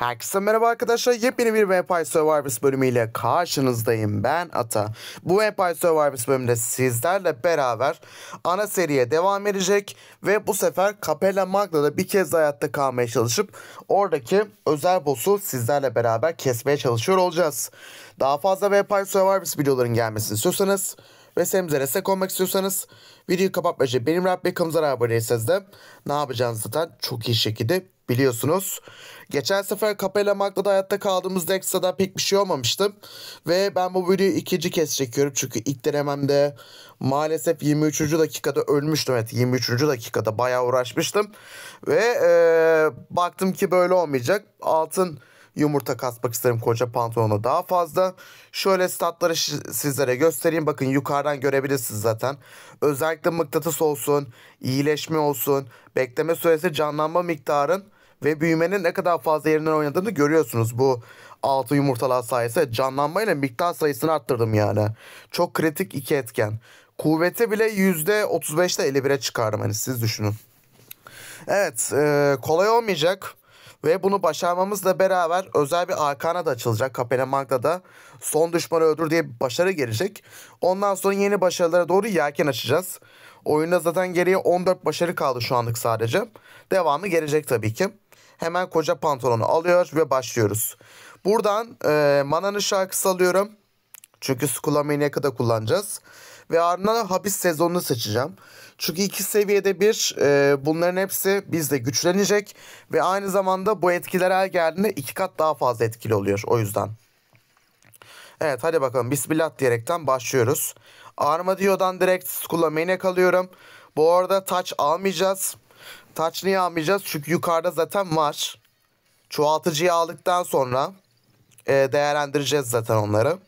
Herkese merhaba arkadaşlar. Yepyeni bir Vampire Survivors bölümüyle karşınızdayım. Ben Ata. Bu Vampire Survivors bölümünde sizlerle beraber ana seriye devam edecek ve bu sefer Capella Magna'da bir kez hayatta kalmaya çalışıp oradaki özel boss'u sizlerle beraber kesmeye çalışıyor olacağız. Daha fazla Vampire Survivors videoların gelmesini istiyorsanız ve Semiz'e destek olmak istiyorsanız Videoyu kapatma için benim Rab ve kanalımıza aboneyseniz de ne yapacağınızı zaten çok iyi şekilde biliyorsunuz. Geçen sefer Capella Magla'da hayatta kaldığımızda ekstradan pek bir şey olmamıştı. Ve ben bu videoyu ikinci kez çekiyorum. Çünkü ilk denememde maalesef 23. dakikada ölmüştüm. Evet 23. dakikada bayağı uğraşmıştım. Ve ee, baktım ki böyle olmayacak. Altın yumurta kasmak isterim koca pantolonu daha fazla. Şöyle statları sizlere göstereyim. Bakın yukarıdan görebilirsiniz zaten. Özellikle mıknatıs olsun, iyileşme olsun, bekleme süresi, canlanma miktarın ve büyümenin ne kadar fazla yerinden oynadığını görüyorsunuz. Bu altı yumurtalar sayesinde canlanmayla miktar sayısını arttırdım yani. Çok kritik iki etken. Kuvvete bile %35'te 51'e çıkardım. Hani siz düşünün. Evet e, kolay olmayacak. Ve bunu başarmamızla beraber özel bir arkana da açılacak. Kapelemag'da da son düşmanı öldür diye bir başarı gelecek. Ondan sonra yeni başarılara doğru yelken açacağız. Oyunda zaten geriye 14 başarı kaldı şu anlık sadece. Devamı gelecek tabii ki. Hemen koca pantolonu alıyor ve başlıyoruz. Buradan e, Mana'nın şarkısı alıyorum. Çünkü Skull Maniac'ı da kullanacağız. Ve ardından hapis sezonunu seçeceğim. Çünkü iki seviyede bir e, bunların hepsi bizde güçlenecek. Ve aynı zamanda bu etkiler her geldiğinde iki kat daha fazla etkili oluyor o yüzden. Evet hadi bakalım Bismillah diyerekten başlıyoruz. Armadillo'dan direkt Skull'a main'e kalıyorum. Bu arada taç almayacağız. Taç niye almayacağız? Çünkü yukarıda zaten var. Çoğaltıcıyı aldıktan sonra e, değerlendireceğiz zaten onları.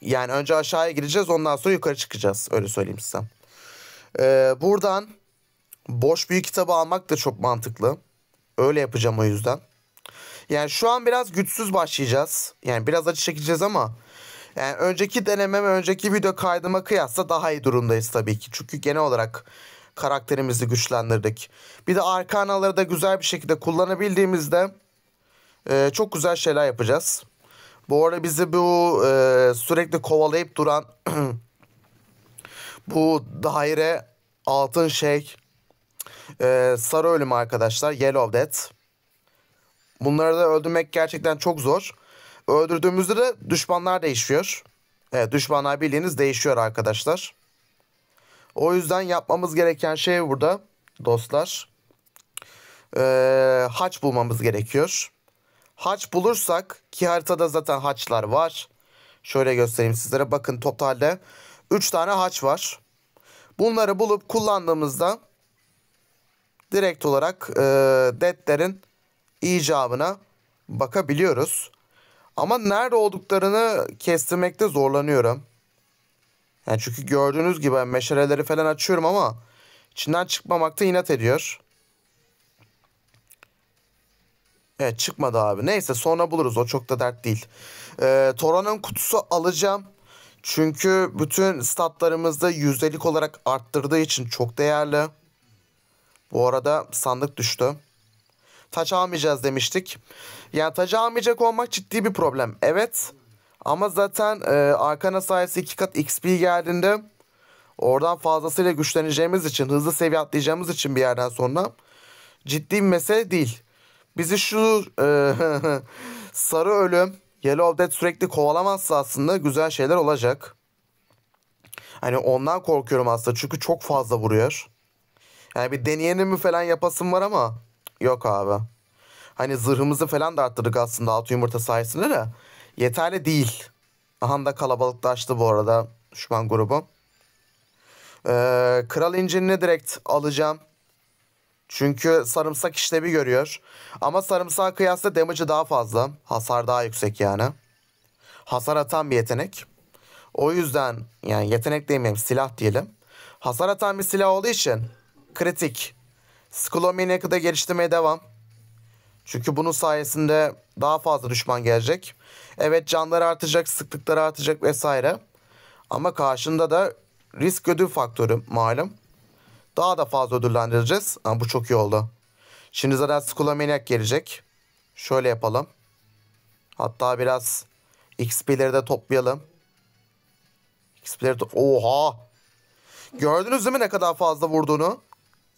Yani önce aşağıya gireceğiz ondan sonra yukarı çıkacağız. Öyle söyleyeyim size. Ee, buradan boş büyük kitabı almak da çok mantıklı. Öyle yapacağım o yüzden. Yani şu an biraz güçsüz başlayacağız. Yani biraz acı çekeceğiz ama yani önceki denemem, önceki video kaydıma kıyasla daha iyi durumdayız tabii ki. Çünkü genel olarak karakterimizi güçlendirdik. Bir de arka anaları da güzel bir şekilde kullanabildiğimizde e, çok güzel şeyler yapacağız. Bu arada bizi bu e, sürekli kovalayıp duran bu daire altın şey e, sarı ölüm arkadaşlar. Yellow Death. Bunları da öldürmek gerçekten çok zor. Öldürdüğümüzde de düşmanlar değişiyor. Evet düşmanlar bildiğiniz değişiyor arkadaşlar. O yüzden yapmamız gereken şey burada dostlar. Ee, haç bulmamız gerekiyor haç bulursak ki haritada zaten haçlar var. Şöyle göstereyim sizlere. Bakın totalde 3 tane haç var. Bunları bulup kullandığımızda direkt olarak e, detlerin icabına bakabiliyoruz. Ama nerede olduklarını kestirmekte zorlanıyorum. Yani çünkü gördüğünüz gibi meşaleleri falan açıyorum ama içinden çıkmamakta inat ediyor. Evet çıkmadı abi. Neyse sonra buluruz. O çok da dert değil. Ee, Toran'ın kutusu alacağım. Çünkü bütün statlarımızda yüzdelik olarak arttırdığı için çok değerli. Bu arada sandık düştü. Taç almayacağız demiştik. Yani tacı almayacak olmak ciddi bir problem. Evet. Ama zaten e, Arkana sayesi 2 kat XP geldiğinde oradan fazlasıyla güçleneceğimiz için hızlı seviye atlayacağımız için bir yerden sonra ciddi bir mesele değil bizi şu e, sarı ölüm Yellow Death sürekli kovalamazsa aslında güzel şeyler olacak. Hani ondan korkuyorum aslında çünkü çok fazla vuruyor. Yani bir deneyelim mi falan yapasım var ama yok abi. Hani zırhımızı falan da arttırdık aslında altı yumurta sayesinde de. Yeterli değil. Aha da kalabalıklaştı bu arada düşman grubu. Ee, Kral incirini direkt alacağım. Çünkü sarımsak işlevi görüyor. Ama sarımsağa kıyasla damage'ı daha fazla. Hasar daha yüksek yani. Hasar atan bir yetenek. O yüzden yani yetenek demeyelim silah diyelim. Hasar atan bir silah olduğu için kritik. Skulomaniac'ı da geliştirmeye devam. Çünkü bunun sayesinde daha fazla düşman gelecek. Evet canları artacak, sıklıkları artacak vesaire. Ama karşında da risk ödül faktörü malum. Daha da fazla ödüllendireceğiz. Ha, bu çok iyi oldu. Şimdi zaten Skulamaniac gelecek. Şöyle yapalım. Hatta biraz XP'leri de toplayalım. XP'leri to Oha! Gördünüz değil mi ne kadar fazla vurduğunu?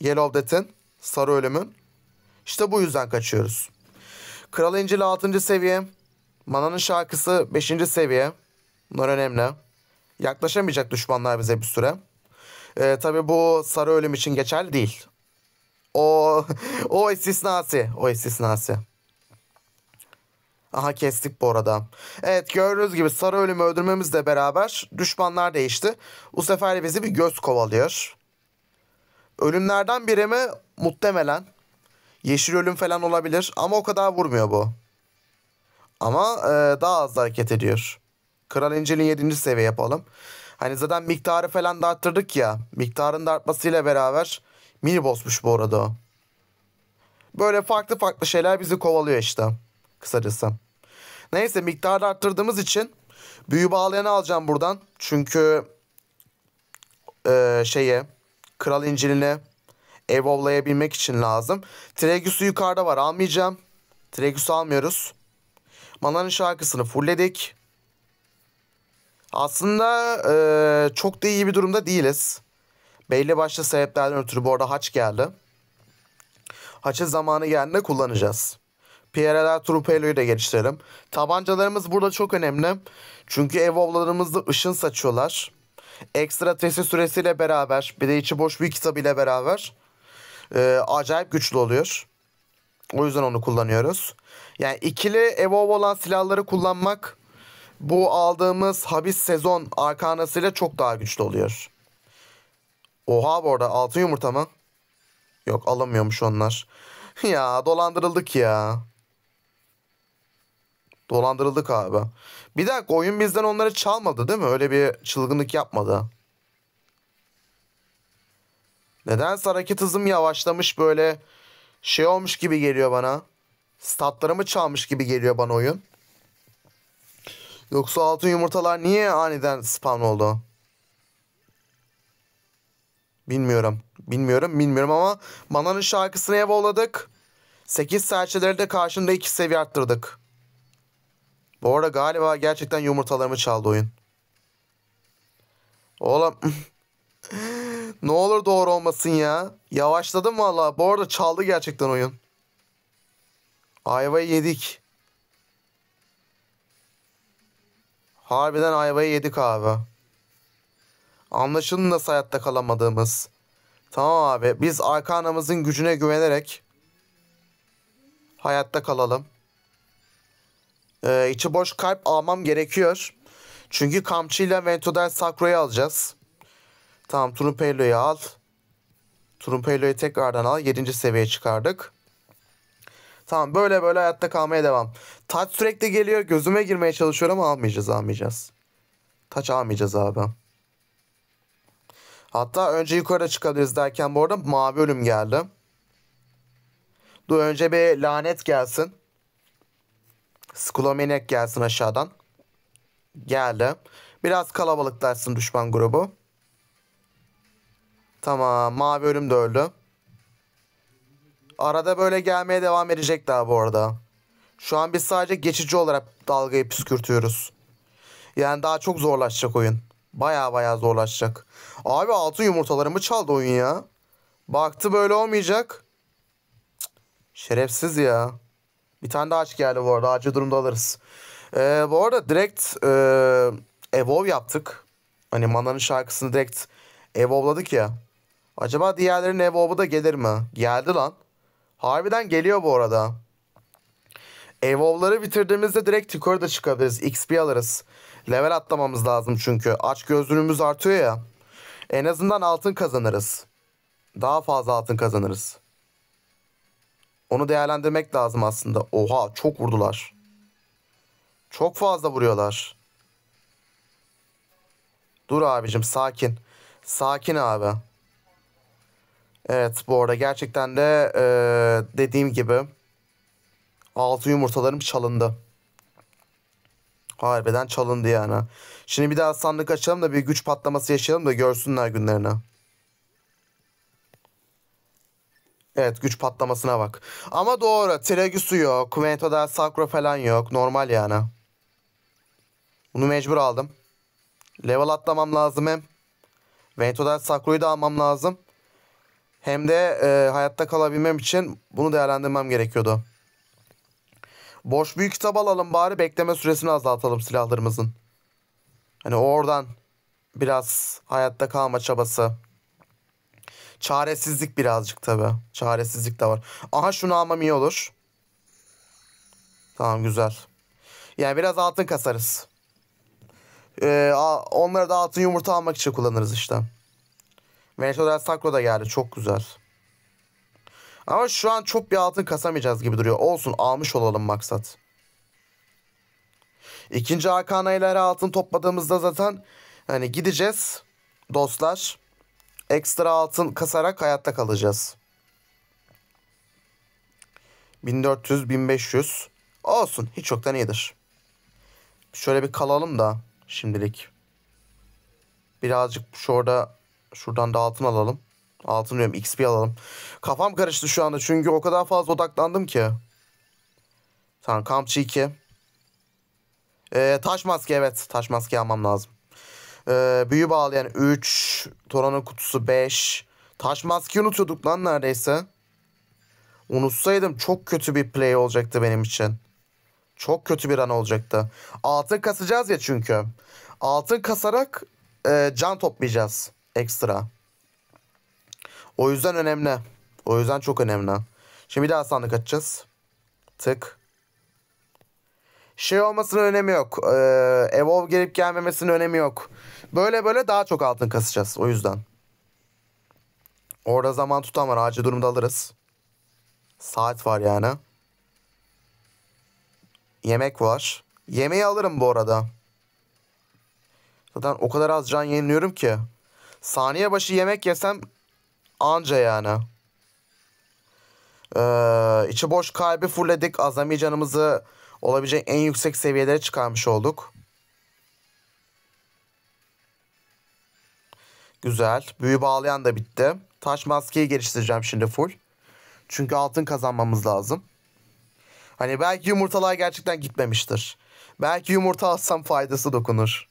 Yellow Death'in. Sarı ölümün. İşte bu yüzden kaçıyoruz. Kral İncil 6. seviye. Mana'nın şarkısı 5. seviye. Bunlar önemli. Yaklaşamayacak düşmanlar bize bir süre. E, tabii bu sarı ölüm için geçerli değil. O o istisnası, o istisnası. Aha kestik bu arada. Evet gördüğünüz gibi sarı ölümü öldürmemizle beraber düşmanlar değişti. Bu sefer bizi bir göz kovalıyor. Ölümlerden biri mi? Muhtemelen. Yeşil ölüm falan olabilir ama o kadar vurmuyor bu. Ama e, daha az hareket ediyor. Kral İncil'in 7. seviye yapalım. Hani zaten miktarı falan da arttırdık ya. Miktarın da artmasıyla beraber mini bossmuş bu arada o. Böyle farklı farklı şeyler bizi kovalıyor işte. Kısacası. Neyse miktarı arttırdığımız için büyü bağlayanı alacağım buradan. Çünkü e, şeye kral inciline evolve'layabilmek için lazım. Tregis'u yukarıda var almayacağım. Tregis'u almıyoruz. Mana'nın şarkısını fullledik. Aslında e, çok da iyi bir durumda değiliz. Belli başlı sebeplerden ötürü bu arada haç geldi. Haç'ı zamanı geldiğinde kullanacağız. PRLR Trupello'yu da geliştirelim. Tabancalarımız burada çok önemli. Çünkü evolve'larımızda ışın saçıyorlar. Ekstra tesis süresiyle beraber bir de içi boş bir kitabı ile beraber e, acayip güçlü oluyor. O yüzden onu kullanıyoruz. Yani ikili Evo olan silahları kullanmak bu aldığımız habis sezon arkanasıyla çok daha güçlü oluyor. Oha bu arada altın yumurta mı? Yok alamıyormuş onlar. ya dolandırıldık ya. Dolandırıldık abi. Bir dakika oyun bizden onları çalmadı değil mi? Öyle bir çılgınlık yapmadı. Neden hareket hızım yavaşlamış böyle şey olmuş gibi geliyor bana. Statlarımı çalmış gibi geliyor bana oyun. Yoksa altın yumurtalar niye aniden spam oldu? Bilmiyorum. Bilmiyorum bilmiyorum ama bana'nın şarkısını evoladık. 8 serçeleri de karşında 2 seviye arttırdık. Bu arada galiba gerçekten yumurtalarımı çaldı oyun. Oğlum. ne olur doğru olmasın ya. Yavaşladım valla. Bu arada çaldı gerçekten oyun. Ayvayı yedik. Harbiden ayvayı yedik abi. Anlaşılın nasıl hayatta kalamadığımız. Tamam abi biz arkanamızın gücüne güvenerek hayatta kalalım. Ee, içi boş kalp almam gerekiyor. Çünkü kamçıyla Ventoder Sacro'yu alacağız. Tamam Trumpello'yu al. Trumpello'yu tekrardan al. 7. seviyeye çıkardık. Tamam böyle böyle hayatta kalmaya devam. Taç sürekli geliyor. Gözüme girmeye çalışıyorum ama almayacağız almayacağız. Taç almayacağız abi. Hatta önce yukarıda çıkabiliriz derken bu arada mavi ölüm geldi. Dur önce bir lanet gelsin. Skulomenek gelsin aşağıdan. Geldi. Biraz kalabalıklaşsın düşman grubu. Tamam. Mavi ölüm de öldü. Arada böyle gelmeye devam edecek daha bu arada. Şu an biz sadece geçici olarak dalgayı püskürtüyoruz. Yani daha çok zorlaşacak oyun. Baya baya zorlaşacak. Abi altın yumurtalarımı çaldı oyun ya. Baktı böyle olmayacak. şerefsiz ya. Bir tane daha aç geldi bu arada. acı durumda alırız. Ee, bu arada direkt e, Evolve yaptık. Hani Mana'nın şarkısını direkt Evolve'ladık ya. Acaba diğerlerinin Evolve'u da gelir mi? Geldi lan. Harbiden geliyor bu arada. Evolve'ları bitirdiğimizde direkt Tikor'a da çıkabiliriz. XP alırız. Level atlamamız lazım çünkü. Aç gözlüğümüz artıyor ya. En azından altın kazanırız. Daha fazla altın kazanırız. Onu değerlendirmek lazım aslında. Oha çok vurdular. Çok fazla vuruyorlar. Dur abicim sakin. Sakin abi. Evet bu arada gerçekten de ee, dediğim gibi Altı yumurtalarım çalındı. Harbiden çalındı yani. Şimdi bir daha sandık açalım da bir güç patlaması yaşayalım da görsünler günlerini. Evet güç patlamasına bak. Ama doğru. Tregusu yok. Kuvento'da Sakro falan yok. Normal yani. Bunu mecbur aldım. Level atlamam lazım hem. Vento'da Sakro'yu da almam lazım. Hem de e, hayatta kalabilmem için bunu değerlendirmem gerekiyordu. Boş büyük kitap alalım bari bekleme süresini azaltalım silahlarımızın. Hani oradan biraz hayatta kalma çabası. Çaresizlik birazcık tabi. Çaresizlik de var. Aha şunu almam iyi olur. Tamam güzel. Yani biraz altın kasarız. Ee, onları da altın yumurta almak için kullanırız işte. Venetoder Sacro da geldi. Çok güzel. Ama şu an çok bir altın kasamayacağız gibi duruyor. Olsun almış olalım maksat. İkinci Hakan ayları altın topladığımızda zaten hani gideceğiz dostlar. Ekstra altın kasarak hayatta kalacağız. 1400 1500 olsun hiç yoktan iyidir. Şöyle bir kalalım da şimdilik. Birazcık şurada şuradan da altın alalım. Altın diyorum XP alalım. Kafam karıştı şu anda çünkü o kadar fazla odaklandım ki. Tamam kampçı 2. Ee, taş maske evet. Taş maske almam lazım. Ee, büyü bağlayan 3. Toranın kutusu 5. Taş maske unutuyorduk lan neredeyse. Unutsaydım çok kötü bir play olacaktı benim için. Çok kötü bir an olacaktı. Altın kasacağız ya çünkü. Altın kasarak e, can toplayacağız ekstra. O yüzden önemli. O yüzden çok önemli. Şimdi bir daha sandık açacağız. Tık. Şey olmasının önemi yok. Ee, evolve gelip gelmemesinin önemi yok. Böyle böyle daha çok altın kasacağız. O yüzden. Orada zaman tutan var. Acil durumda alırız. Saat var yani. Yemek var. Yemeği alırım bu arada. Zaten o kadar az can yeniliyorum ki. Saniye başı yemek yesem Anca yani. Ee, içi boş kalbi fulledik. Azami canımızı olabilecek en yüksek seviyelere çıkarmış olduk. Güzel. Büyü bağlayan da bitti. Taş maskeyi geliştireceğim şimdi full. Çünkü altın kazanmamız lazım. Hani belki yumurtalar gerçekten gitmemiştir. Belki yumurta alsam faydası dokunur.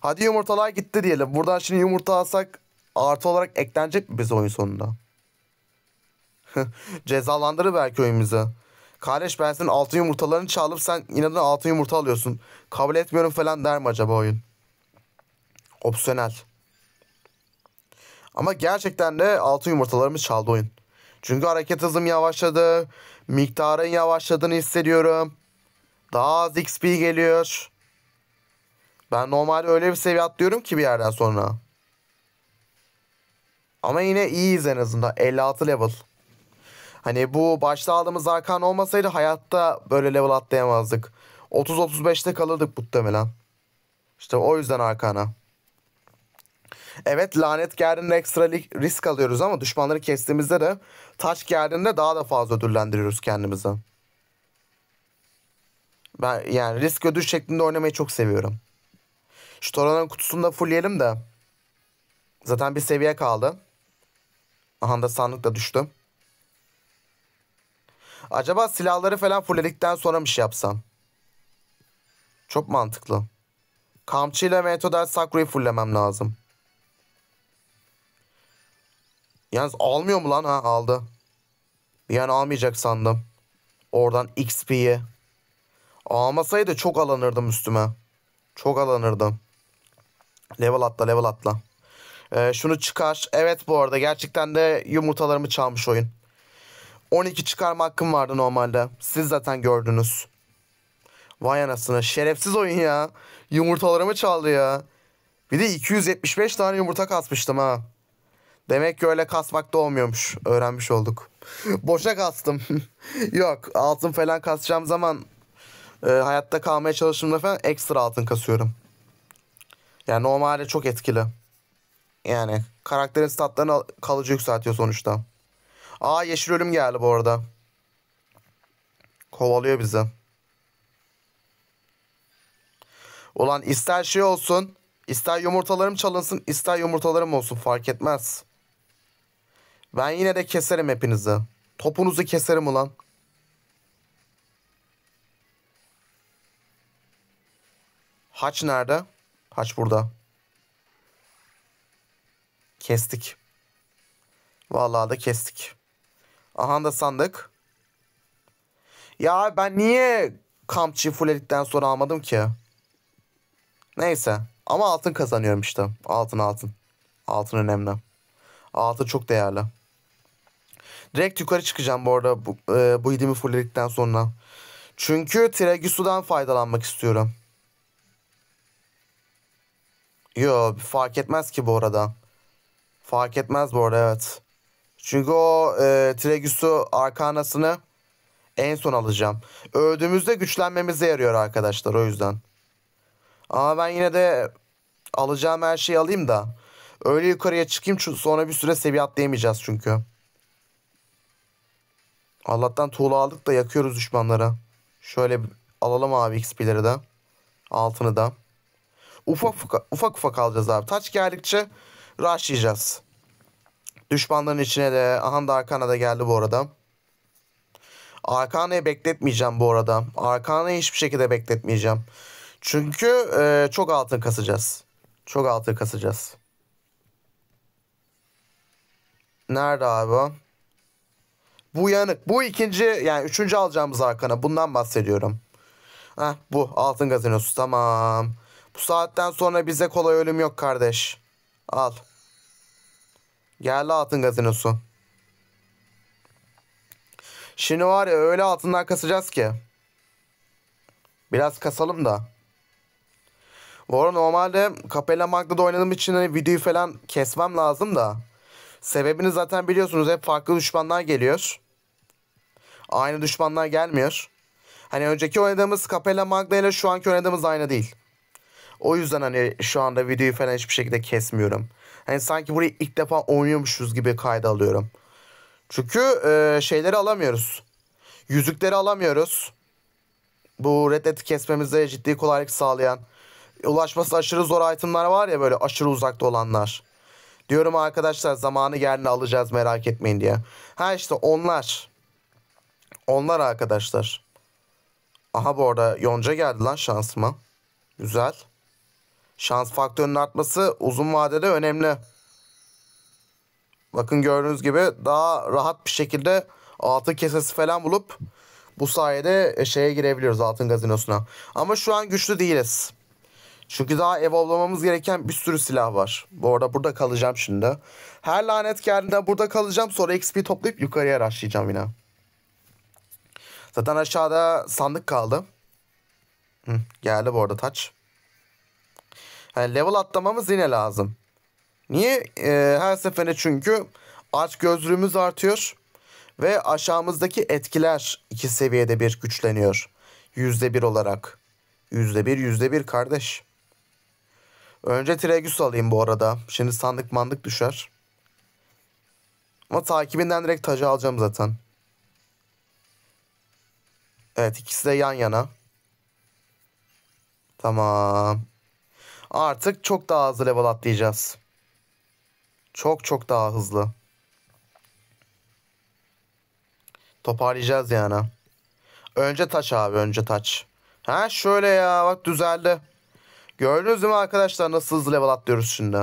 Hadi yumurtalar gitti diyelim. Buradan şimdi yumurta alsak artı olarak eklenecek mi bize oyun sonunda? Cezalandırır belki oyunumuzu. Kardeş ben senin altın yumurtalarını çalıp sen inadına altın yumurta alıyorsun. Kabul etmiyorum falan der mi acaba oyun? Opsiyonel. Ama gerçekten de altın yumurtalarımız çaldı oyun. Çünkü hareket hızım yavaşladı. Miktarın yavaşladığını hissediyorum. Daha az XP geliyor. Ben normalde öyle bir seviye atlıyorum ki bir yerden sonra. Ama yine iyiyiz en azından. 56 level. Hani bu başta aldığımız Arkan olmasaydı hayatta böyle level atlayamazdık. 30-35'te kalırdık muhtemelen. İşte o yüzden Arkan'a. Evet lanet geldiğinde ekstra risk alıyoruz ama düşmanları kestiğimizde de taş geldiğinde daha da fazla ödüllendiriyoruz kendimizi. Ben yani risk ödül şeklinde oynamayı çok seviyorum. Şu Toran'ın kutusunu da fullleyelim de. Zaten bir seviye kaldı. Aha da sandıkla düştüm. Acaba silahları falan fulledikten sonra mı şey yapsam? Çok mantıklı. Kamçıyla Metoder Sakura'yı fullemem lazım. Yalnız almıyor mu lan? Ha aldı. Yani almayacak sandım. Oradan XP'yi. Almasaydı çok alanırdım üstüme. Çok alanırdım. Level atla level atla. Ee, şunu çıkar. Evet bu arada gerçekten de yumurtalarımı çalmış oyun. 12 çıkarma hakkım vardı normalde. Siz zaten gördünüz. Vay anasını. Şerefsiz oyun ya. Yumurtalarımı çaldı ya. Bir de 275 tane yumurta kasmıştım ha. Demek ki öyle kasmak da olmuyormuş. Öğrenmiş olduk. Boşa kastım. Yok altın falan kasacağım zaman e, hayatta kalmaya çalıştığımda falan ekstra altın kasıyorum. Yani normalde çok etkili. Yani karakterin statlarını kalıcı yükseltiyor sonuçta. Aa yeşil ölüm geldi bu arada. Kovalıyor bizi. Ulan ister şey olsun. ister yumurtalarım çalınsın. ister yumurtalarım olsun. Fark etmez. Ben yine de keserim hepinizi. Topunuzu keserim ulan. Haç nerede? Haç burada. Kestik. Vallahi da kestik. Aha da sandık. Ya ben niye kampçı fullelikten sonra almadım ki? Neyse. Ama altın kazanıyorum işte. Altın altın. Altın önemli. Altın çok değerli. Direkt yukarı çıkacağım bu arada bu, e, bu hidimi fulledikten sonra. Çünkü Tragisu'dan faydalanmak istiyorum. Yo fark etmez ki bu arada. Fark etmez bu arada evet. Çünkü o e, Tregis'u arkanasını en son alacağım. Öldüğümüzde güçlenmemize yarıyor arkadaşlar o yüzden. Ama ben yine de alacağım her şeyi alayım da. Öyle yukarıya çıkayım sonra bir süre seviye atlayamayacağız çünkü. Allah'tan tuğla aldık da yakıyoruz düşmanlara. Şöyle alalım abi XP'leri de. Altını da. Ufak ufak, ufak ufak alacağız abi. Taç geldikçe rushlayacağız. Düşmanların içine de da Arkana da geldi bu arada. Arkana'yı bekletmeyeceğim bu arada. Arkana'yı hiçbir şekilde bekletmeyeceğim. Çünkü e, çok altın kasacağız. Çok altın kasacağız. Nerede abi? Bu yanık. Bu ikinci yani üçüncü alacağımız arkana. Bundan bahsediyorum. Heh, bu altın gazinosu tamam. Bu saatten sonra bize kolay ölüm yok kardeş. Al. Geldi altın gazinosu. Şimdi var ya öyle altından kasacağız ki. Biraz kasalım da. Bu arada normalde Capella Magna'da oynadığım için hani videoyu falan kesmem lazım da. Sebebini zaten biliyorsunuz hep farklı düşmanlar geliyor. Aynı düşmanlar gelmiyor. Hani önceki oynadığımız Capella Magda ile şu anki oynadığımız aynı değil. O yüzden hani şu anda videoyu falan hiçbir şekilde kesmiyorum. Hani sanki burayı ilk defa oynuyormuşuz gibi kayda alıyorum. Çünkü e, şeyleri alamıyoruz. Yüzükleri alamıyoruz. Bu Red Dead'i kesmemize ciddi kolaylık sağlayan. Ulaşması aşırı zor itemler var ya böyle aşırı uzakta olanlar. Diyorum arkadaşlar zamanı geldiğinde alacağız merak etmeyin diye. Ha işte onlar. Onlar arkadaşlar. Aha bu arada yonca geldi lan şansıma. Güzel. Şans faktörünün artması uzun vadede önemli. Bakın gördüğünüz gibi daha rahat bir şekilde altın kesesi falan bulup bu sayede e, şeye girebiliyoruz altın gazinosuna. Ama şu an güçlü değiliz. Çünkü daha evolvlamamız gereken bir sürü silah var. Bu arada burada kalacağım şimdi. Her lanet geldiğinde burada kalacağım. Sonra XP toplayıp yukarıya rushlayacağım yine. Zaten aşağıda sandık kaldı. Hı, geldi bu arada taç. Yani level atlamamız yine lazım. Niye? E, her seferinde çünkü aç gözlüğümüz artıyor ve aşağımızdaki etkiler iki seviyede bir güçleniyor. Yüzde bir olarak. Yüzde bir, yüzde bir kardeş. Önce Tregüs alayım bu arada. Şimdi sandık mandık düşer. Ama takibinden direkt tacı alacağım zaten. Evet ikisi de yan yana. Tamam. Artık çok daha hızlı level atlayacağız. Çok çok daha hızlı. Toparlayacağız yani. Önce taç abi önce taç. Ha şöyle ya bak düzeldi. Gördünüz mü arkadaşlar nasıl hızlı level atlıyoruz şimdi.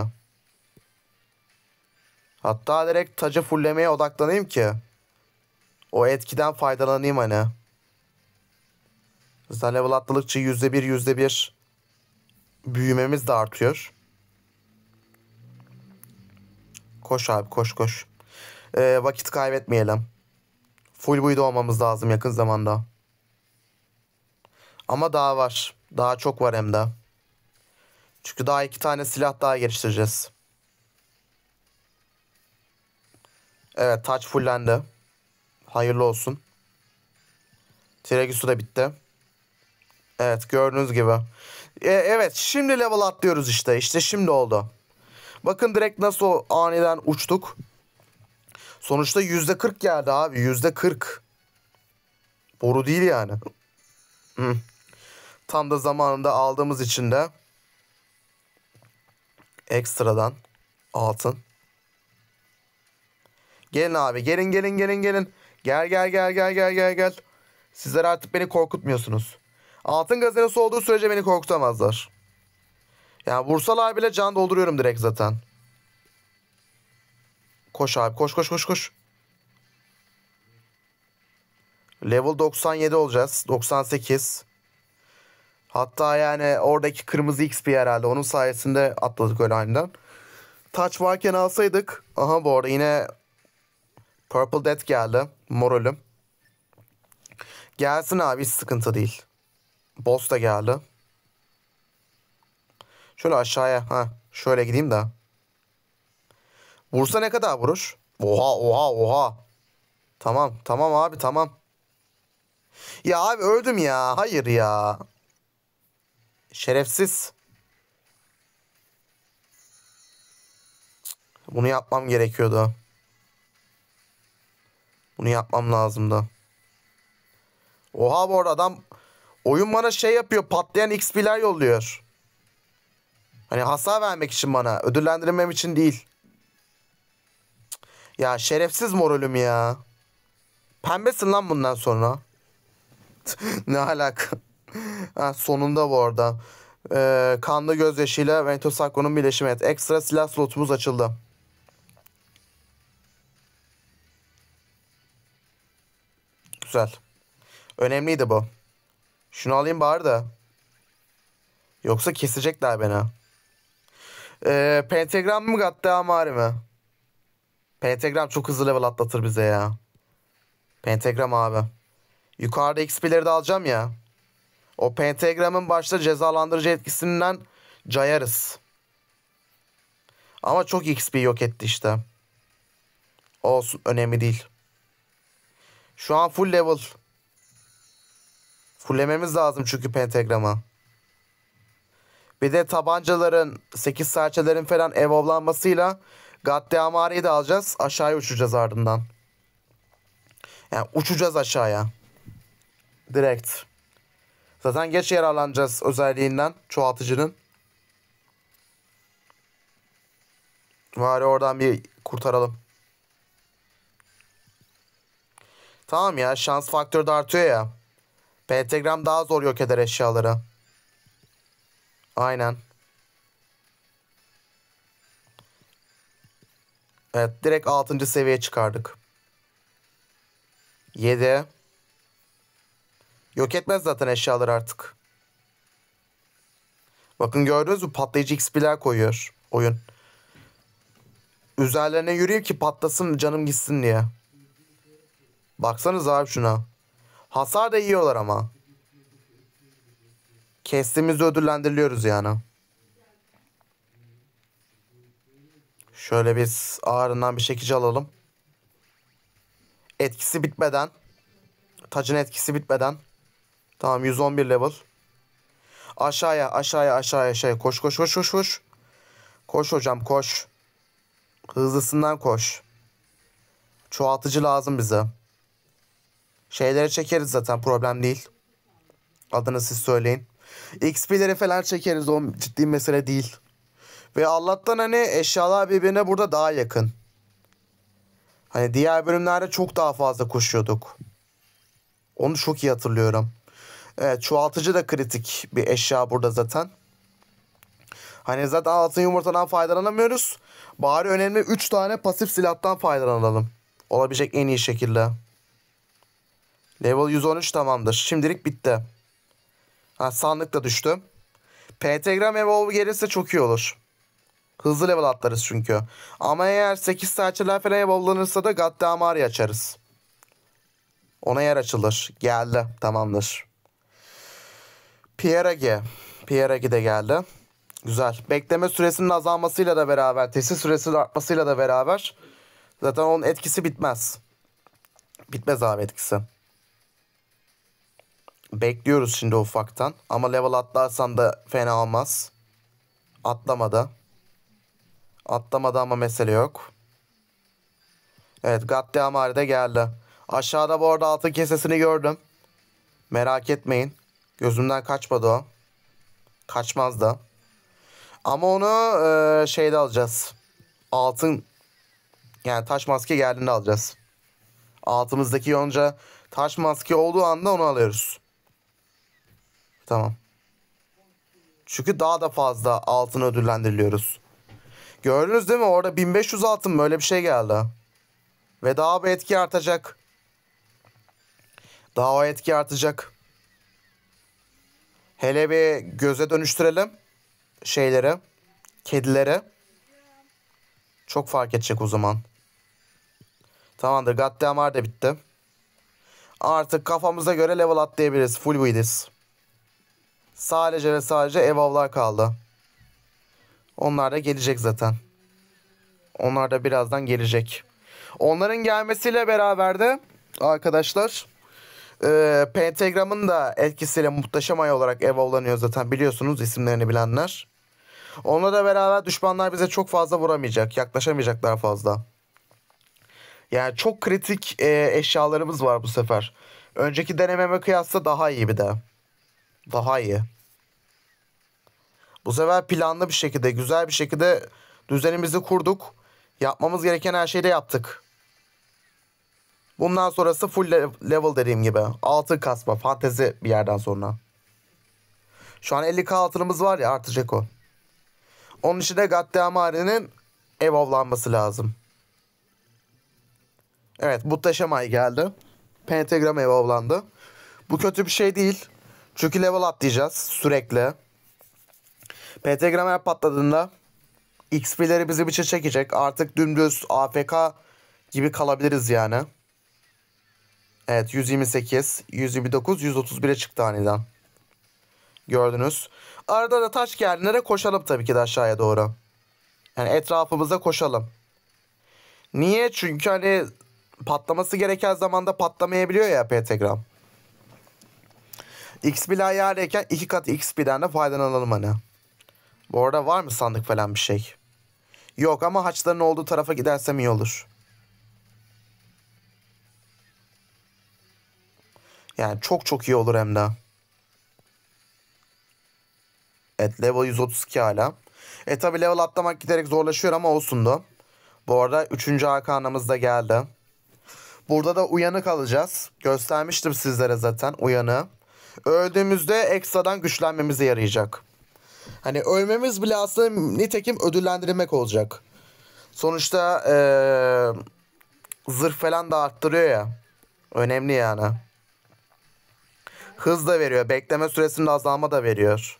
Hatta direkt tacı fullemeye odaklanayım ki. O etkiden faydalanayım hani. Zaten level atladıkça %1 %1 büyümemiz de artıyor. Koş abi koş koş. Ee, vakit kaybetmeyelim. Full build olmamız lazım yakın zamanda. Ama daha var. Daha çok var hem de. Çünkü daha iki tane silah daha geliştireceğiz. Evet taç fullendi. Hayırlı olsun. Tiregisu de bitti. Evet gördüğünüz gibi. E, evet şimdi level atlıyoruz işte. İşte şimdi oldu. Bakın direkt nasıl aniden uçtuk. Sonuçta yüzde kırk geldi abi. Yüzde kırk. Boru değil yani. Tam da zamanında aldığımız için de ekstradan altın. Gelin abi gelin gelin gelin gelin. Gel gel gel gel gel gel gel. Sizler artık beni korkutmuyorsunuz. Altın gazinesi olduğu sürece beni korkutamazlar. Yani Bursal abiyle can dolduruyorum direkt zaten. Koş abi koş koş koş koş. Level 97 olacağız. 98. Hatta yani oradaki kırmızı XP herhalde. Onun sayesinde atladık öyle aniden. Taç varken alsaydık. Aha bu arada yine Purple Death geldi. moralim. Gelsin abi hiç sıkıntı değil. Boss da geldi. Şöyle aşağıya. ha Şöyle gideyim de. Vursa ne kadar vurur? Oha oha oha. Tamam tamam abi tamam. Ya abi öldüm ya. Hayır ya. Şerefsiz. Bunu yapmam gerekiyordu. Bunu yapmam lazımdı. Oha bu arada adam Oyun bana şey yapıyor patlayan XP'ler yolluyor. Hani hasar vermek için bana ödüllendirmem için değil. Ya şerefsiz moralüm ya. Pembesin lan bundan sonra. ne alaka? ha, sonunda bu arada. Ee, kanlı gözyaşıyla Vento Sacro'nun birleşimi. Evet, ekstra silah slotumuz açıldı. Güzel. Önemliydi bu. Şunu alayım bari da. Yoksa kesecekler beni. Ee, pentagram mı Gaddea Mari mi? Pentagram çok hızlı level atlatır bize ya. Pentagram abi. Yukarıda XP'leri de alacağım ya. O pentagramın başta cezalandırıcı etkisinden cayarız. Ama çok XP yok etti işte. Olsun önemli değil. Şu an full level. Fullememiz lazım çünkü pentagrama. Bir de tabancaların, 8 serçelerin falan evovlanmasıyla Gadde amariyi de alacağız. Aşağıya uçacağız ardından. Yani uçacağız aşağıya. Direkt. Zaten geç yararlanacağız özelliğinden çoğaltıcının. Bari oradan bir kurtaralım. Tamam ya şans faktörü de artıyor ya. Pentagram daha zor yok eder eşyaları. Aynen. Evet direkt 6. seviyeye çıkardık. 7. Yok etmez zaten eşyaları artık. Bakın gördünüz mü patlayıcı XP'ler koyuyor oyun. Üzerlerine yürüyeyim ki patlasın canım gitsin diye. Baksanız abi şuna. Hasar da yiyorlar ama. Kestiğimizde ödüllendiriliyoruz yani. Şöyle biz ağrından bir çekici alalım. Etkisi bitmeden. Tacın etkisi bitmeden. Tamam 111 level. Aşağıya aşağıya aşağıya aşağıya. Koş koş koş koş koş. Koş hocam koş. Hızlısından koş. Çoğaltıcı lazım bize. Şeylere çekeriz zaten problem değil. Adını siz söyleyin. XP'leri falan çekeriz o ciddi mesele değil. Ve Allah'tan hani eşyalar birbirine burada daha yakın. Hani diğer bölümlerde çok daha fazla koşuyorduk. Onu çok iyi hatırlıyorum. Evet çoğaltıcı da kritik bir eşya burada zaten. Hani zaten altın yumurtadan faydalanamıyoruz. Bari önemli 3 tane pasif silahtan faydalanalım. Olabilecek en iyi şekilde. Level 113 tamamdır. Şimdilik bitti. Ha, sandık da düştü. Pentagram Evolve gelirse çok iyi olur. Hızlı level atlarız çünkü. Ama eğer 8 saatçiler falan evolve'lanırsa da Gaddamari açarız. Ona yer açılır. Geldi. Tamamdır. Pieragi. Pieragi de geldi. Güzel. Bekleme süresinin azalmasıyla da beraber, tesis süresinin artmasıyla da beraber zaten onun etkisi bitmez. Bitmez abi etkisi. Bekliyoruz şimdi ufaktan. Ama level atlarsan da fena olmaz. Atlamadı. Atlamadı ama mesele yok. Evet Gatliamari de geldi. Aşağıda bu arada altın kesesini gördüm. Merak etmeyin. Gözümden kaçmadı o. Kaçmaz da. Ama onu e, şeyde alacağız. Altın yani taş maske geldiğinde alacağız. Altımızdaki yonca taş maske olduğu anda onu alıyoruz. Tamam. Çünkü daha da fazla altın ödüllendiriliyoruz. Gördünüz değil mi? Orada 1500 altın böyle bir şey geldi. Ve daha bir etki artacak. Daha o etki artacak. Hele bir göze dönüştürelim şeylere, kedilere. Çok fark edecek o zaman. Tamamdır. Goddamn da bitti. Artık kafamıza göre level atlayabiliriz. Full buildiz. Sadece ve sadece ev avlar kaldı. Onlar da gelecek zaten. Onlar da birazdan gelecek. Onların gelmesiyle beraber de arkadaşlar e, Pentagram'ın da etkisiyle muhteşem ay olarak ev avlanıyor zaten biliyorsunuz isimlerini bilenler. Onunla da beraber düşmanlar bize çok fazla vuramayacak. Yaklaşamayacaklar fazla. Yani çok kritik e, eşyalarımız var bu sefer. Önceki denememe kıyasla daha iyi bir de. Daha iyi. Bu sefer planlı bir şekilde, güzel bir şekilde düzenimizi kurduk. Yapmamız gereken her şeyi de yaptık. Bundan sonrası full level dediğim gibi. Altın kasma, fantezi bir yerden sonra. Şu an 50k altınımız var ya artacak o. Onun için de Gaddamari'nin ev avlanması lazım. Evet muhteşem ay geldi. Pentagram ev avlandı. Bu kötü bir şey değil. Çünkü level atlayacağız sürekli. PT Gramer patladığında XP'leri bizi biçe çekecek. Artık dümdüz AFK gibi kalabiliriz yani. Evet 128, 129, 131'e çıktı aniden. Gördünüz. Arada da taş yerlere koşalım tabii ki de aşağıya doğru. Yani etrafımızda koşalım. Niye? Çünkü hani patlaması gereken zamanda patlamayabiliyor ya pentagram. X bir ayarlayken iki kat X birden de faydalanalım hani. Bu arada var mı sandık falan bir şey? Yok ama haçların olduğu tarafa gidersem iyi olur. Yani çok çok iyi olur hem de. Evet level 132 hala. E tabi level atlamak giderek zorlaşıyor ama olsundu. Bu arada 3. arkanımız da geldi. Burada da uyanık alacağız. Göstermiştim sizlere zaten uyanı öldüğümüzde ekstradan güçlenmemize yarayacak. Hani ölmemiz bile aslında nitekim ödüllendirmek olacak. Sonuçta ee, zırh falan da arttırıyor ya. Önemli yani. Hız da veriyor. Bekleme süresinin azalma da veriyor.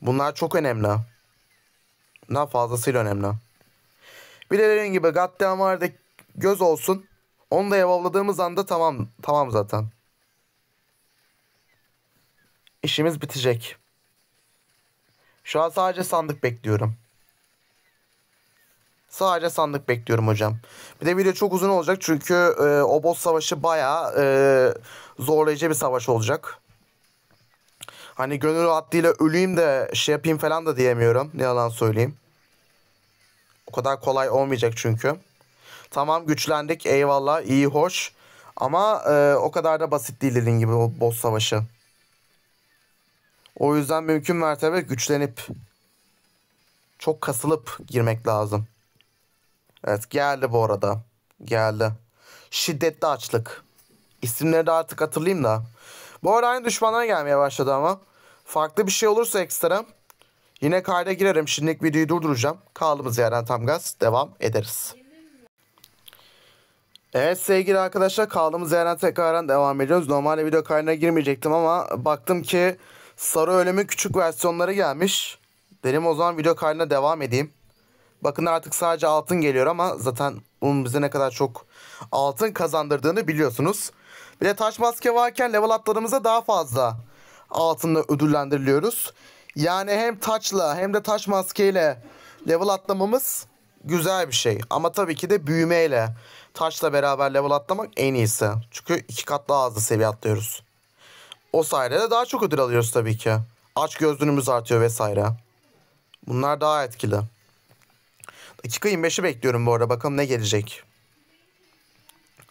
Bunlar çok önemli. Ne fazlasıyla önemli. Bir de dediğim gibi Goddamn vardı göz olsun. Onu da yavladığımız anda tamam tamam zaten işimiz bitecek. Şu an sadece sandık bekliyorum. Sadece sandık bekliyorum hocam. Bir de video çok uzun olacak çünkü e, o boss savaşı baya e, zorlayıcı bir savaş olacak. Hani gönül rahatlığıyla öleyim de şey yapayım falan da diyemiyorum. Ne yalan söyleyeyim. O kadar kolay olmayacak çünkü. Tamam güçlendik eyvallah iyi hoş. Ama e, o kadar da basit değil dediğin gibi o boss savaşı. O yüzden mümkün mertebe güçlenip çok kasılıp girmek lazım. Evet geldi bu arada. Geldi. Şiddetli açlık. İsimleri de artık hatırlayayım da. Bu arada aynı düşmanlar gelmeye başladı ama. Farklı bir şey olursa ekstra yine kayda girerim. Şimdilik videoyu durduracağım. Kaldığımız yerden tam gaz devam ederiz. Evet sevgili arkadaşlar kaldığımız yerden tekrardan devam ediyoruz. Normalde video kaydına girmeyecektim ama baktım ki Sarı ölümün küçük versiyonları gelmiş. Dedim o zaman video haline devam edeyim. Bakın artık sadece altın geliyor ama zaten bunun bize ne kadar çok altın kazandırdığını biliyorsunuz. Bir de taş maske varken level atlarımıza daha fazla altınla ödüllendiriliyoruz. Yani hem taçla hem de taş maskeyle level atlamamız güzel bir şey. Ama tabii ki de büyümeyle taşla beraber level atlamak en iyisi. Çünkü iki kat daha hızlı seviye atlıyoruz. O sayede daha çok ödül alıyoruz tabii ki. Aç gözlüğümüz artıyor vesaire. Bunlar daha etkili. Dakika 25'i bekliyorum bu arada. Bakalım ne gelecek.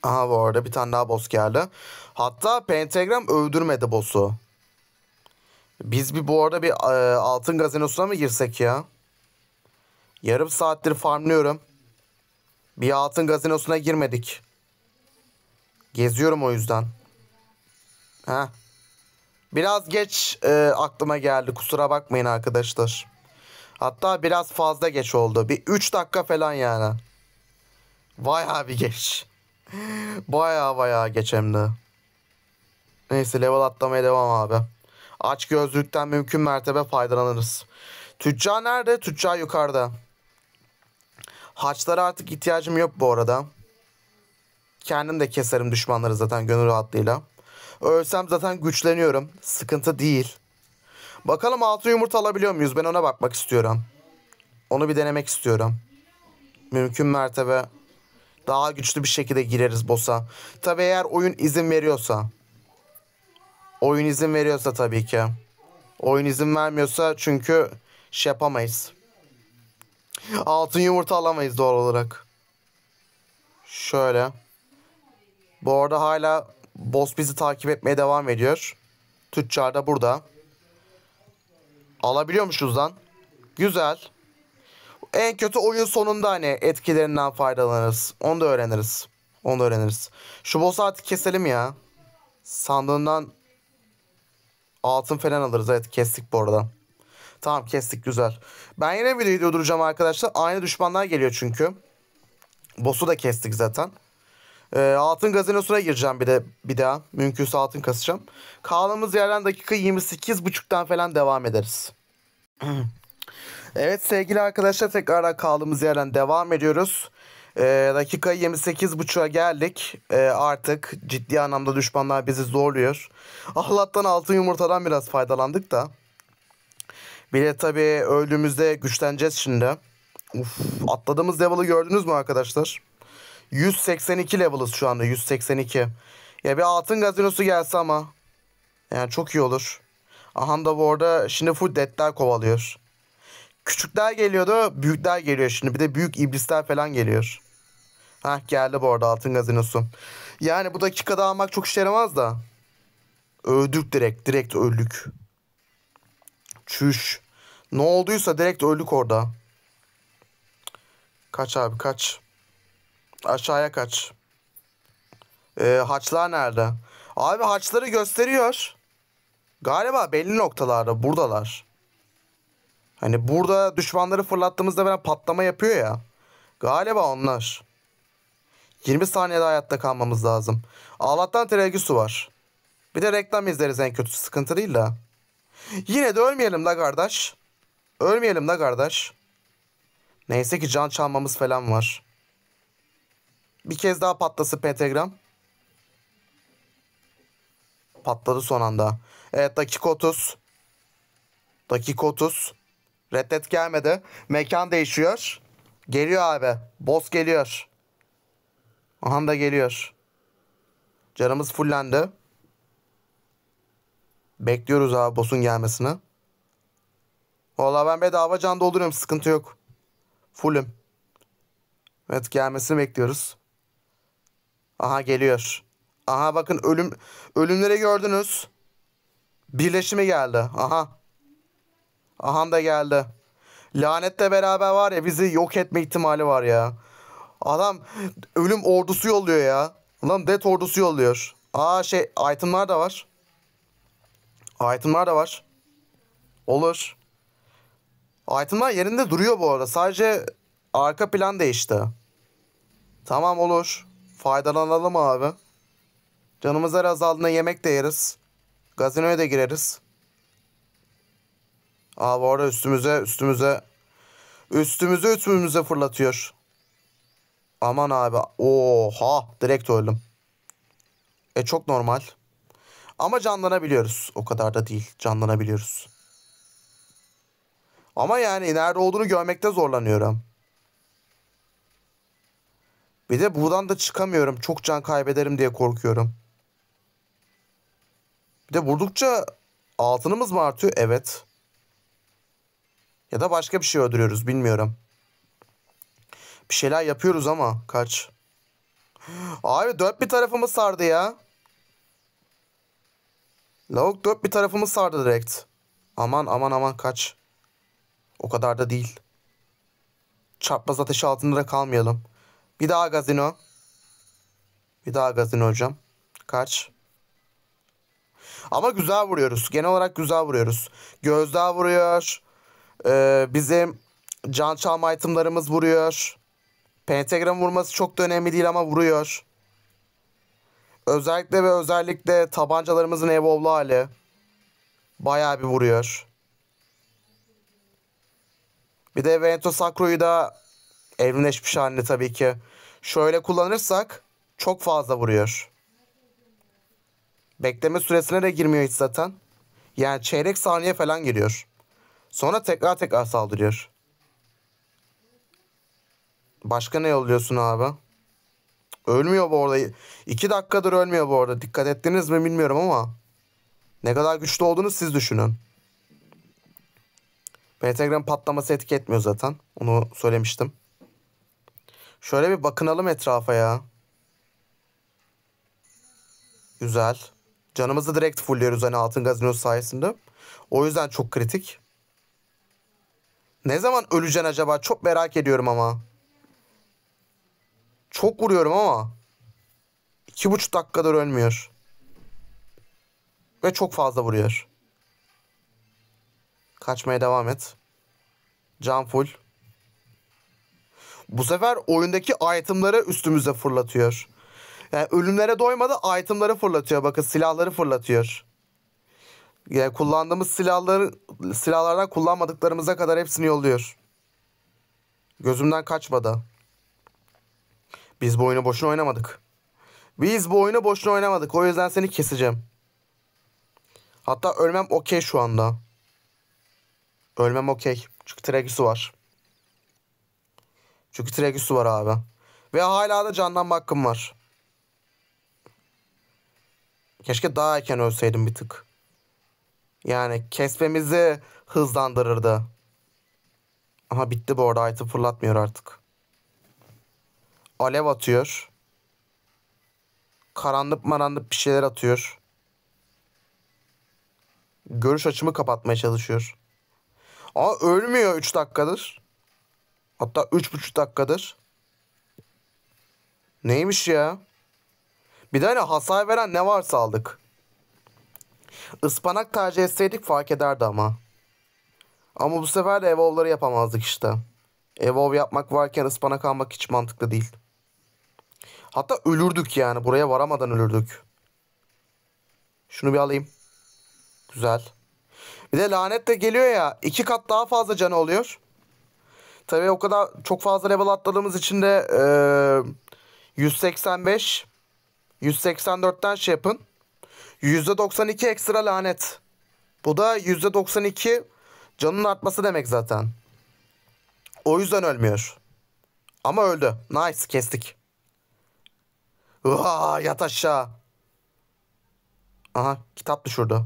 Aha bu arada bir tane daha boss geldi. Hatta Pentagram öldürmedi boss'u. Biz bir bu arada bir e, altın gazinosuna mı girsek ya? Yarım saattir farmlıyorum. Bir altın gazinosuna girmedik. Geziyorum o yüzden. Ha, Biraz geç e, aklıma geldi kusura bakmayın arkadaşlar. Hatta biraz fazla geç oldu. Bir 3 dakika falan yani. Bayağı bir geç. bayağı bayağı geç hem de. Neyse level atlamaya devam abi. Aç gözlükten mümkün mertebe faydalanırız. Tüccar nerede? Tüccar yukarıda. Haçlara artık ihtiyacım yok bu arada. Kendim de keserim düşmanları zaten gönül rahatlığıyla. Ölsem zaten güçleniyorum. Sıkıntı değil. Bakalım altın yumurta alabiliyor muyuz? Ben ona bakmak istiyorum. Onu bir denemek istiyorum. Mümkün mertebe daha güçlü bir şekilde gireriz boss'a. Tabii eğer oyun izin veriyorsa. Oyun izin veriyorsa tabii ki. Oyun izin vermiyorsa çünkü şey yapamayız. Altın yumurta alamayız doğal olarak. Şöyle. Bu arada hala Boss bizi takip etmeye devam ediyor. Tüccar da burada. Alabiliyormuşuz lan. Güzel. En kötü oyun sonunda hani etkilerinden faydalanırız. Onu da öğreniriz. Onu da öğreniriz. Şu boss'u artık keselim ya. Sandığından altın falan alırız. Evet kestik bu arada. Tamam kestik güzel. Ben yine videoyu duracağım arkadaşlar. Aynı düşmanlar geliyor çünkü. Boss'u da kestik zaten. E, altın gazinosuna gireceğim bir de bir daha. Mümkünse altın kasacağım. Kaldığımız yerden dakika 28.30'dan falan devam ederiz. evet sevgili arkadaşlar tekrar kaldığımız yerden devam ediyoruz. E, dakika 28.30'a geldik. E, artık ciddi anlamda düşmanlar bizi zorluyor. Allah'tan altın yumurtadan biraz faydalandık da. Bir de tabii öldüğümüzde güçleneceğiz şimdi. Uf, atladığımız level'ı gördünüz mü arkadaşlar? 182 level'ız şu anda 182. Ya bir altın gazinosu gelse ama. Yani çok iyi olur. Ahan da bu arada şimdi full deadler kovalıyor. Küçükler geliyordu. Büyükler geliyor şimdi. Bir de büyük iblisler falan geliyor. Heh geldi bu arada altın gazinosu. Yani bu dakikada almak çok işe yaramaz da. Öldük direkt. Direkt öldük. Çüş. Ne olduysa direkt öldük orada. Kaç abi kaç. Aşağıya kaç. Ee, haçlar nerede? Abi haçları gösteriyor. Galiba belli noktalarda buradalar. Hani burada düşmanları fırlattığımızda böyle patlama yapıyor ya. Galiba onlar. 20 saniyede hayatta kalmamız lazım. Allah'tan su var. Bir de reklam izleriz en kötü sıkıntı değil de. Yine de ölmeyelim la kardeş. Ölmeyelim la kardeş. Neyse ki can çalmamız falan var. Bir kez daha patlası Pentagram. Patladı son anda. Evet dakika 30. Dakika 30. Reddet gelmedi. Mekan değişiyor. Geliyor abi. Boss geliyor. Aha da geliyor. Canımız fullendi. Bekliyoruz abi boss'un gelmesini. Valla ben bedava can dolduruyorum. Sıkıntı yok. Fullüm. Evet gelmesini bekliyoruz. Aha geliyor. Aha bakın ölüm ölümleri gördünüz. Birleşimi geldi. Aha. Aha da geldi. Lanetle beraber var ya bizi yok etme ihtimali var ya. Adam ölüm ordusu yolluyor ya. Lan death ordusu yolluyor. Aa şey itemlar da var. Itemlar da var. Olur. Itemlar yerinde duruyor bu arada. Sadece arka plan değişti. Tamam olur. Faydalanalım abi. Canımız her azaldığında yemek de yeriz. Gazinoya da gireriz. Abi orada üstümüze üstümüze üstümüze üstümüze fırlatıyor. Aman abi. Oha. Direkt öldüm. E çok normal. Ama canlanabiliyoruz. O kadar da değil. Canlanabiliyoruz. Ama yani nerede olduğunu görmekte zorlanıyorum. Bir de buradan da çıkamıyorum. Çok can kaybederim diye korkuyorum. Bir de vurdukça altınımız mı artıyor? Evet. Ya da başka bir şey öldürüyoruz bilmiyorum. Bir şeyler yapıyoruz ama kaç. Abi dört bir tarafımı sardı ya. Lavuk dört bir tarafımı sardı direkt. Aman aman aman kaç. O kadar da değil. Çarpmaz ateşi altında da kalmayalım. Bir daha gazino. Bir daha gazino hocam. Kaç? Ama güzel vuruyoruz. Genel olarak güzel vuruyoruz. Gözdağ vuruyor. Ee, bizim can çalma itemlarımız vuruyor. Pentagram vurması çok da önemli değil ama vuruyor. Özellikle ve özellikle tabancalarımızın evolvlu hali. Bayağı bir vuruyor. Bir de Vento Sacro'yu da Evrimleşmiş halini tabii ki. Şöyle kullanırsak çok fazla vuruyor. Bekleme süresine de girmiyor hiç zaten. Yani çeyrek saniye falan giriyor. Sonra tekrar tekrar saldırıyor. Başka ne yolluyorsun abi? Ölmüyor bu arada. 2 dakikadır ölmüyor bu arada. Dikkat ettiniz mi bilmiyorum ama. Ne kadar güçlü olduğunu siz düşünün. Pentagram patlaması etki etmiyor zaten. Onu söylemiştim. Şöyle bir bakınalım etrafa ya. Güzel. Canımızı direkt fullüyoruz hani altın gazinosu sayesinde. O yüzden çok kritik. Ne zaman öleceksin acaba? Çok merak ediyorum ama. Çok vuruyorum ama. İki buçuk dakikadır ölmüyor. Ve çok fazla vuruyor. Kaçmaya devam et. Can full. Bu sefer oyundaki itemları üstümüze fırlatıyor. Yani ölümlere doymadı itemları fırlatıyor. Bakın silahları fırlatıyor. Yani kullandığımız silahları silahlardan kullanmadıklarımıza kadar hepsini yolluyor. Gözümden kaçmadı. Biz bu oyunu boşuna oynamadık. Biz bu oyunu boşuna oynamadık. O yüzden seni keseceğim. Hatta ölmem okey şu anda. Ölmem okey. Çünkü Tragis'i var. Çünkü Tragis'u var abi. Ve hala da canlanma hakkım var. Keşke daha erken ölseydim bir tık. Yani kesmemizi hızlandırırdı. Aha bitti bu arada. Item fırlatmıyor artık. Alev atıyor. Karanlık maranlık bir şeyler atıyor. Görüş açımı kapatmaya çalışıyor. Aa ölmüyor 3 dakikadır. Hatta 3,5 dakikadır. Neymiş ya? Bir tane hani hasar veren ne varsa aldık. Ispanak tercih etseydik fark ederdi ama. Ama bu sefer de evolları yapamazdık işte. Evol yapmak varken ıspanak almak hiç mantıklı değil. Hatta ölürdük yani. Buraya varamadan ölürdük. Şunu bir alayım. Güzel. Bir de lanet de geliyor ya. iki kat daha fazla can oluyor. Tabii o kadar çok fazla level atladığımız için de e, 185 184'ten şey yapın. %92 ekstra lanet. Bu da %92 canın artması demek zaten. O yüzden ölmüyor. Ama öldü. Nice kestik. Vaa yat aşağı. Aha kitap düşürdü.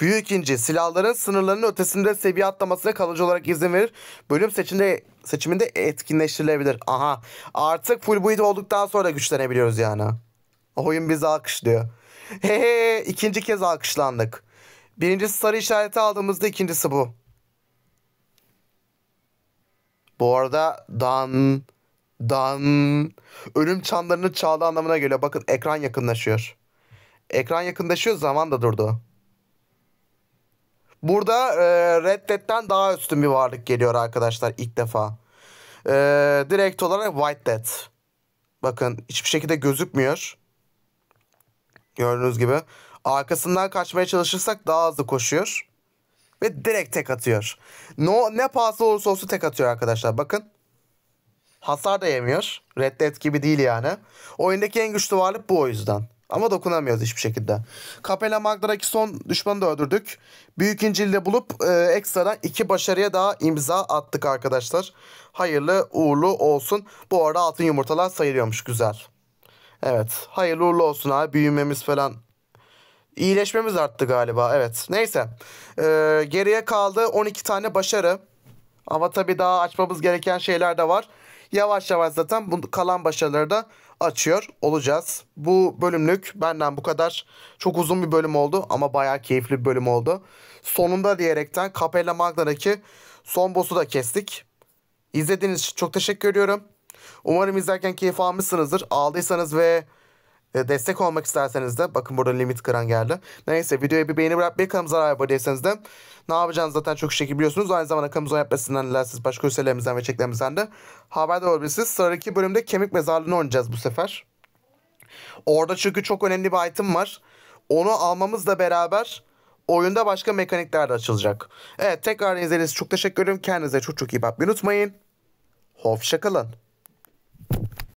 Büyük inci silahların sınırlarının ötesinde seviye atlamasına kalıcı olarak izin verir. Bölüm seçiminde seçiminde etkinleştirilebilir. Aha. Artık full build olduktan sonra güçlenebiliyoruz yani. Oyun bizi alkışlıyor. He he ikinci kez alkışlandık. Birincisi sarı işareti aldığımızda ikincisi bu. Bu arada dan dan ölüm çanlarını çaldığı anlamına geliyor. Bakın ekran yakınlaşıyor. Ekran yakınlaşıyor zaman da durdu. Burada e, Red Dead'den daha üstün bir varlık geliyor arkadaşlar ilk defa. E, direkt olarak White Dead. Bakın hiçbir şekilde gözükmüyor. Gördüğünüz gibi. Arkasından kaçmaya çalışırsak daha hızlı koşuyor. Ve direkt tek atıyor. No, ne pahasına olursa olsun tek atıyor arkadaşlar. Bakın. Hasar da yemiyor. Red Dead gibi değil yani. Oyundaki en güçlü varlık bu o yüzden. Ama dokunamıyoruz hiçbir şekilde. Capella Magdra'ki son düşmanı da öldürdük. Büyük İncil'i bulup e, ekstradan iki başarıya daha imza attık arkadaşlar. Hayırlı uğurlu olsun. Bu arada altın yumurtalar sayılıyormuş güzel. Evet hayırlı uğurlu olsun abi büyümemiz falan. İyileşmemiz arttı galiba evet. Neyse e, geriye kaldı 12 tane başarı. Ama tabii daha açmamız gereken şeyler de var. Yavaş yavaş zaten bu kalan başarıları da açıyor olacağız. Bu bölümlük benden bu kadar. Çok uzun bir bölüm oldu ama bayağı keyifli bir bölüm oldu. Sonunda diyerekten Capella Magna'daki son boss'u da kestik. İzlediğiniz için çok teşekkür ediyorum. Umarım izlerken keyif almışsınızdır. Aldıysanız ve ee, destek olmak isterseniz de bakın burada limit kıran geldi. Neyse videoya bir beğeni bırak, bir kanalımıza abone değilseniz de ne yapacağınızı zaten çok şekil biliyorsunuz. Aynı zamanda kanalımıza yapmasından dilerseniz başka üselerimizden ve çeklerimizden de haberdar olabilirsiniz. Sıradaki bölümde kemik mezarlığını oynayacağız bu sefer. Orada çünkü çok önemli bir item var. Onu almamızla beraber oyunda başka mekanikler de açılacak. Evet tekrar izlediğiniz çok teşekkür ederim. Kendinize çok çok iyi bakmayı unutmayın. Hoşçakalın.